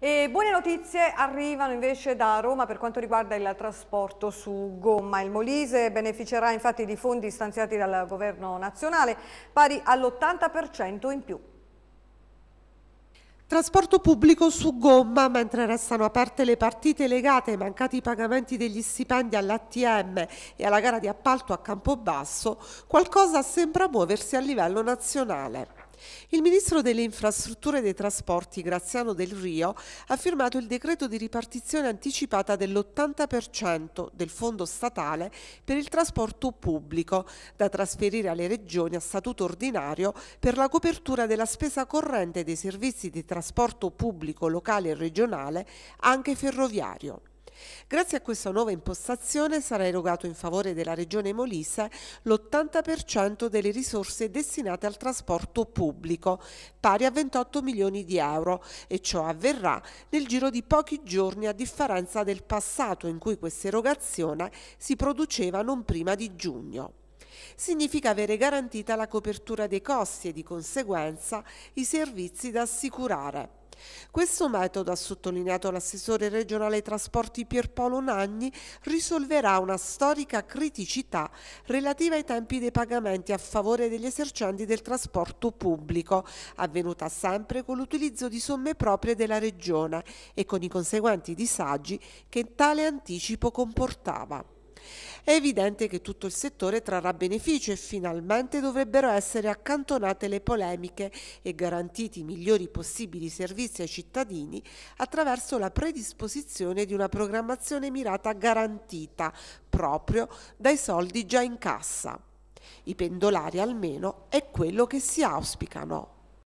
E buone notizie arrivano invece da Roma per quanto riguarda il trasporto su gomma. Il Molise beneficerà infatti di fondi stanziati dal governo nazionale pari all'80% in più. Trasporto pubblico su gomma, mentre restano aperte le partite legate ai mancati pagamenti degli stipendi all'ATM e alla gara di appalto a Campobasso, qualcosa sembra muoversi a livello nazionale. Il ministro delle infrastrutture e dei trasporti Graziano Del Rio ha firmato il decreto di ripartizione anticipata dell'80% del fondo statale per il trasporto pubblico da trasferire alle regioni a statuto ordinario per la copertura della spesa corrente dei servizi di trasporto pubblico locale e regionale, anche ferroviario. Grazie a questa nuova impostazione sarà erogato in favore della Regione Molise l'80% delle risorse destinate al trasporto pubblico, pari a 28 milioni di euro, e ciò avverrà nel giro di pochi giorni a differenza del passato in cui questa erogazione si produceva non prima di giugno. Significa avere garantita la copertura dei costi e di conseguenza i servizi da assicurare. Questo metodo, ha sottolineato l'assessore regionale trasporti Pierpolo Nagni, risolverà una storica criticità relativa ai tempi dei pagamenti a favore degli esercenti del trasporto pubblico, avvenuta sempre con l'utilizzo di somme proprie della regione e con i conseguenti disagi che tale anticipo comportava. È evidente che tutto il settore trarrà beneficio e finalmente dovrebbero essere accantonate le polemiche e garantiti i migliori possibili servizi ai cittadini attraverso la predisposizione di una programmazione mirata garantita proprio dai soldi già in cassa. I pendolari almeno è quello che si auspicano.